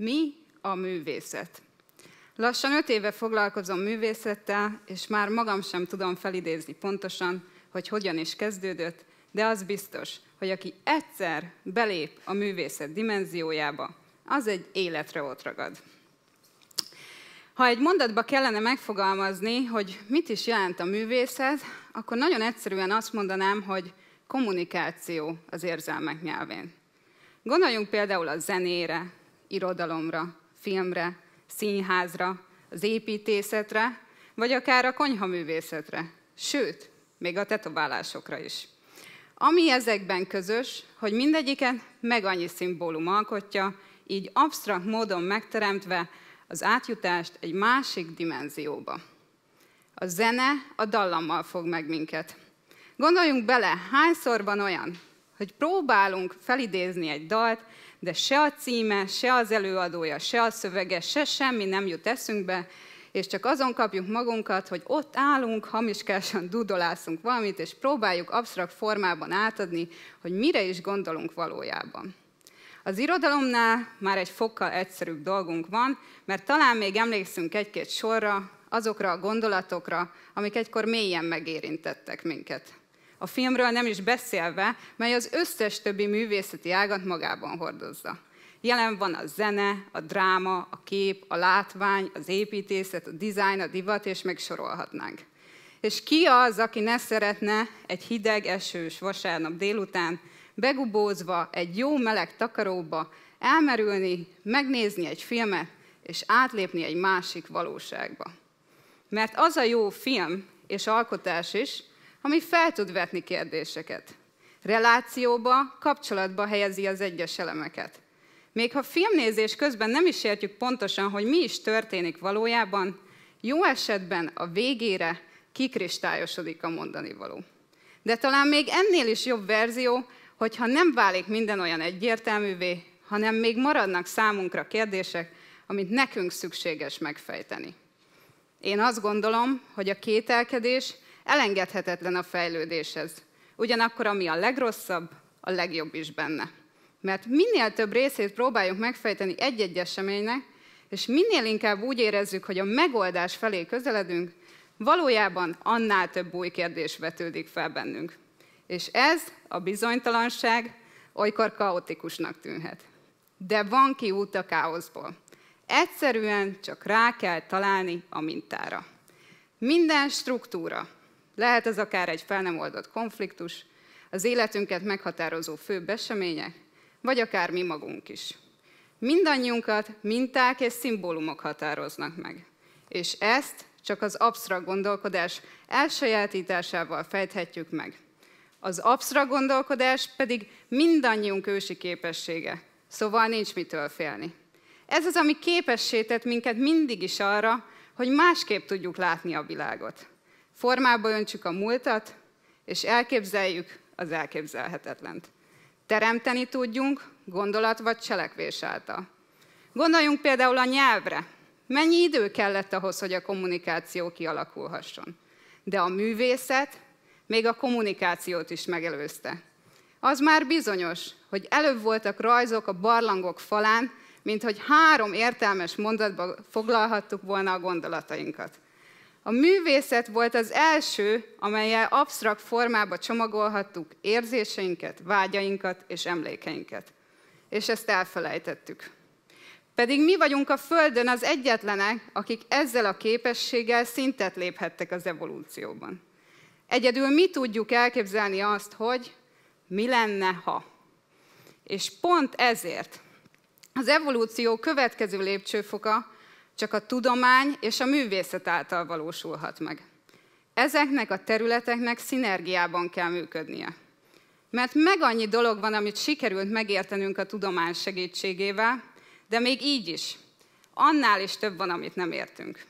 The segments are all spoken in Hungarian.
Mi a művészet? Lassan öt éve foglalkozom művészettel, és már magam sem tudom felidézni pontosan, hogy hogyan is kezdődött, de az biztos, hogy aki egyszer belép a művészet dimenziójába, az egy életre ott ragad. Ha egy mondatba kellene megfogalmazni, hogy mit is jelent a művészet, akkor nagyon egyszerűen azt mondanám, hogy kommunikáció az érzelmek nyelvén. Gondoljunk például a zenére, irodalomra, filmre, színházra, az építészetre, vagy akár a konyhaművészetre, sőt, még a tetoválásokra is. Ami ezekben közös, hogy mindegyiket meg annyi szimbólum alkotja, így absztrakt módon megteremtve az átjutást egy másik dimenzióba. A zene a dallammal fog meg minket. Gondoljunk bele, hányszor van olyan, hogy próbálunk felidézni egy dalt, de se a címe, se az előadója, se a szövege, se semmi nem jut eszünkbe, és csak azon kapjuk magunkat, hogy ott állunk, hamiskásan dudolászunk valamit, és próbáljuk absztrakt formában átadni, hogy mire is gondolunk valójában. Az irodalomnál már egy fokkal egyszerűbb dolgunk van, mert talán még emlékszünk egy-két sorra, azokra a gondolatokra, amik egykor mélyen megérintettek minket a filmről nem is beszélve, mely az összes többi művészeti ágat magában hordozza. Jelen van a zene, a dráma, a kép, a látvány, az építészet, a dizájn, a divat, és még sorolhatnánk. És ki az, aki ne szeretne egy hideg, esős vasárnap délután begubózva egy jó meleg takaróba elmerülni, megnézni egy filmet, és átlépni egy másik valóságba. Mert az a jó film és alkotás is, ami fel tud vetni kérdéseket. Relációba, kapcsolatba helyezi az egyes elemeket. Még ha filmnézés közben nem is értjük pontosan, hogy mi is történik valójában, jó esetben a végére kikristályosodik a mondani való. De talán még ennél is jobb verzió, hogyha nem válik minden olyan egyértelművé, hanem még maradnak számunkra kérdések, amit nekünk szükséges megfejteni. Én azt gondolom, hogy a kételkedés elengedhetetlen a fejlődéshez. Ugyanakkor ami a legrosszabb, a legjobb is benne. Mert minél több részét próbáljuk megfejteni egy-egy eseménynek, és minél inkább úgy érezzük, hogy a megoldás felé közeledünk, valójában annál több új kérdés vetődik fel bennünk. És ez a bizonytalanság olykor kaotikusnak tűnhet. De van kiút a káoszból. Egyszerűen csak rá kell találni a mintára. Minden struktúra, lehet ez akár egy fel nem oldott konfliktus, az életünket meghatározó főbb események, vagy akár mi magunk is. Mindannyiunkat minták és szimbólumok határoznak meg. És ezt csak az absztrakt gondolkodás elsajátításával fejthetjük meg. Az absztrakt gondolkodás pedig mindannyiunk ősi képessége, szóval nincs mitől félni. Ez az, ami képessé tett minket mindig is arra, hogy másképp tudjuk látni a világot. Formába öntsük a múltat, és elképzeljük az elképzelhetetlent. Teremteni tudjunk gondolat vagy cselekvés által. Gondoljunk például a nyelvre. Mennyi idő kellett ahhoz, hogy a kommunikáció kialakulhasson? De a művészet még a kommunikációt is megelőzte. Az már bizonyos, hogy előbb voltak rajzok a barlangok falán, mint hogy három értelmes mondatba foglalhattuk volna a gondolatainkat. A művészet volt az első, amelyel absztrakt formába csomagolhattuk érzéseinket, vágyainkat és emlékeinket. És ezt elfelejtettük. Pedig mi vagyunk a Földön az egyetlenek, akik ezzel a képességgel szintet léphettek az evolúcióban. Egyedül mi tudjuk elképzelni azt, hogy mi lenne, ha. És pont ezért az evolúció következő lépcsőfoka csak a tudomány és a művészet által valósulhat meg. Ezeknek a területeknek szinergiában kell működnie. Mert meg annyi dolog van, amit sikerült megértenünk a tudomány segítségével, de még így is. Annál is több van, amit nem értünk.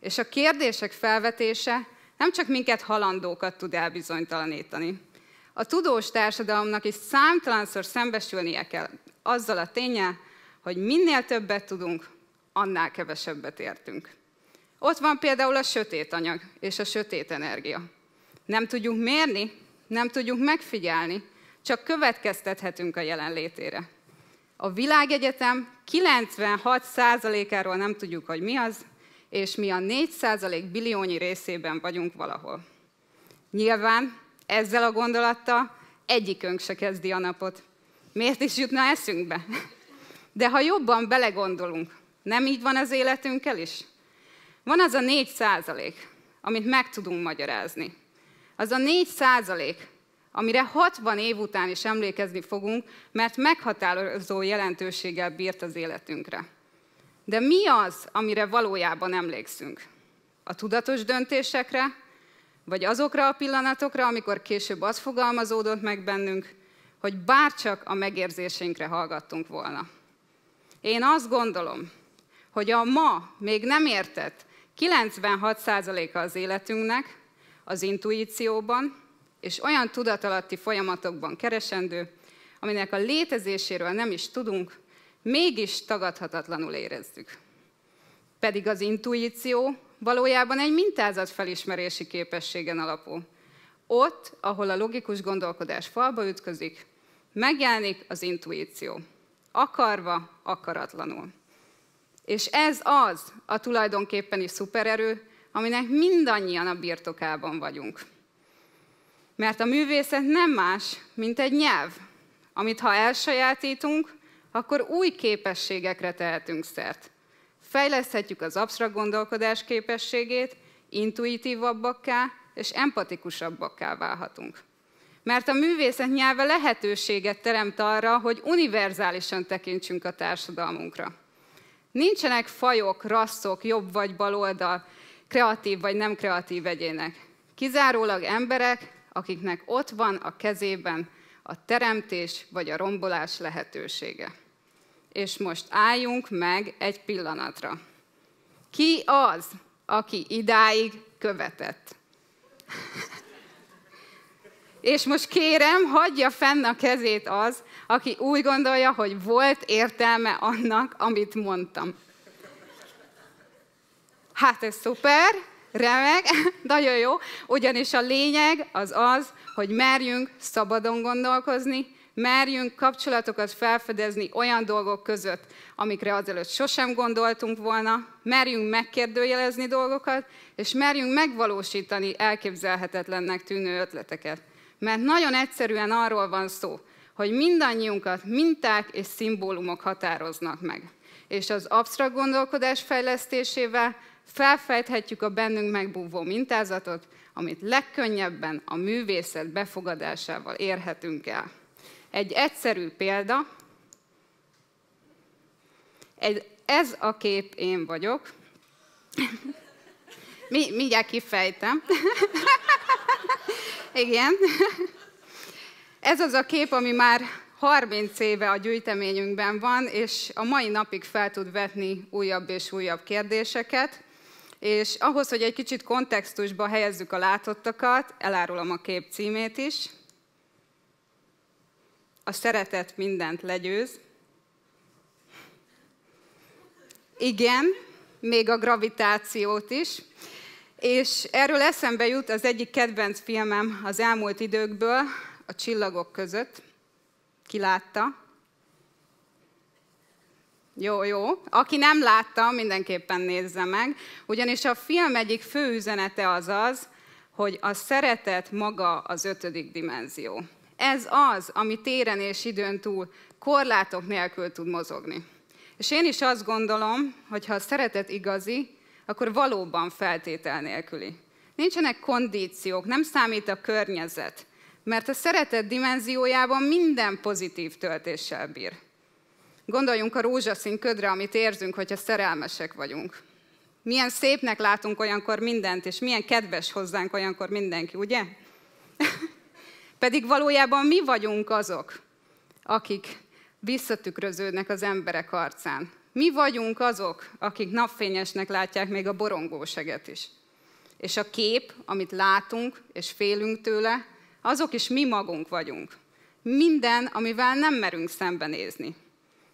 És a kérdések felvetése nem csak minket halandókat tud elbizonytalanítani. A tudós társadalomnak is számtalanszor szembesülnie kell azzal a ténye, hogy minél többet tudunk, annál kevesebbet értünk. Ott van például a sötét anyag és a sötét energia. Nem tudjuk mérni, nem tudjuk megfigyelni, csak következtethetünk a jelenlétére. A világegyetem 96%-áról nem tudjuk, hogy mi az, és mi a 4% biliónyi részében vagyunk valahol. Nyilván ezzel a gondolattal egyikünk se kezdi a napot. Miért is jutna eszünkbe? De ha jobban belegondolunk, nem így van az életünkkel is? Van az a négy százalék, amit meg tudunk magyarázni. Az a négy százalék, amire 60 év után is emlékezni fogunk, mert meghatározó jelentőséggel bírt az életünkre. De mi az, amire valójában emlékszünk? A tudatos döntésekre, vagy azokra a pillanatokra, amikor később az fogalmazódott meg bennünk, hogy bárcsak a megérzésünkre hallgattunk volna. Én azt gondolom, hogy a ma még nem értett 96%-a az életünknek az intuícióban és olyan tudatalatti folyamatokban keresendő, aminek a létezéséről nem is tudunk, mégis tagadhatatlanul érezzük. Pedig az intuíció valójában egy mintázat felismerési képességen alapú, Ott, ahol a logikus gondolkodás falba ütközik, megjelenik az intuíció. Akarva, akaratlanul. És ez az a tulajdonképpeni szupererő, aminek mindannyian a birtokában vagyunk. Mert a művészet nem más, mint egy nyelv, amit ha elsajátítunk, akkor új képességekre tehetünk szert. Fejleszthetjük az absztrakt gondolkodás képességét, intuitívabbakká és empatikusabbakká válhatunk. Mert a művészet nyelve lehetőséget teremt arra, hogy univerzálisan tekintsünk a társadalmunkra. Nincsenek fajok, rasszok, jobb vagy baloldal, kreatív vagy nem kreatív egyének. Kizárólag emberek, akiknek ott van a kezében a teremtés vagy a rombolás lehetősége. És most álljunk meg egy pillanatra. Ki az, aki idáig követett? És most kérem, hagyja fenn a kezét az, aki úgy gondolja, hogy volt értelme annak, amit mondtam. Hát ez szuper, remek, nagyon jó, ugyanis a lényeg az az, hogy merjünk szabadon gondolkozni, merjünk kapcsolatokat felfedezni olyan dolgok között, amikre azelőtt sosem gondoltunk volna, merjünk megkérdőjelezni dolgokat, és merjünk megvalósítani elképzelhetetlennek tűnő ötleteket. Mert nagyon egyszerűen arról van szó, hogy mindannyiunkat minták és szimbólumok határoznak meg. És az absztrakt gondolkodás fejlesztésével felfejthetjük a bennünk megbúvó mintázatot, amit legkönnyebben a művészet befogadásával érhetünk el. Egy egyszerű példa, egy, ez a kép én vagyok. Mi, mindjárt kifejtem. Igen. Ez az a kép, ami már 30 éve a gyűjteményünkben van, és a mai napig fel tud vetni újabb és újabb kérdéseket. És ahhoz, hogy egy kicsit kontextusba helyezzük a látottakat, elárulom a kép címét is. A szeretet mindent legyőz. Igen, még a gravitációt is. És erről eszembe jut az egyik kedvenc filmem az elmúlt időkből, a csillagok között. Ki látta? Jó, jó. Aki nem látta, mindenképpen nézze meg. Ugyanis a film egyik fő üzenete az az, hogy a szeretet maga az ötödik dimenzió. Ez az, ami téren és időn túl korlátok nélkül tud mozogni. És én is azt gondolom, hogy ha a szeretet igazi, akkor valóban feltétel nélküli. Nincsenek kondíciók, nem számít a környezet mert a szeretet dimenziójában minden pozitív töltéssel bír. Gondoljunk a rózsaszín ködre, amit érzünk, hogyha szerelmesek vagyunk. Milyen szépnek látunk olyankor mindent, és milyen kedves hozzánk olyankor mindenki, ugye? Pedig valójában mi vagyunk azok, akik visszatükröződnek az emberek arcán. Mi vagyunk azok, akik napfényesnek látják még a borongóseget is. És a kép, amit látunk és félünk tőle, azok is mi magunk vagyunk. Minden, amivel nem merünk szembenézni.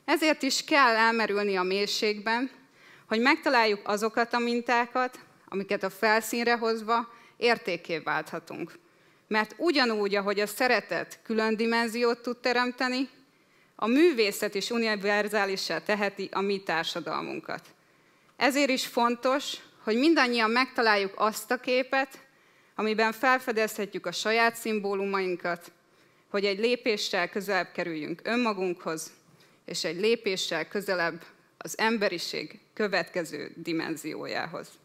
Ezért is kell elmerülni a mélységben, hogy megtaláljuk azokat a mintákat, amiket a felszínre hozva értékké válthatunk. Mert ugyanúgy, ahogy a szeretet külön dimenziót tud teremteni, a művészet is univerzálissá teheti a mi társadalmunkat. Ezért is fontos, hogy mindannyian megtaláljuk azt a képet, amiben felfedezhetjük a saját szimbólumainkat, hogy egy lépéssel közelebb kerüljünk önmagunkhoz, és egy lépéssel közelebb az emberiség következő dimenziójához.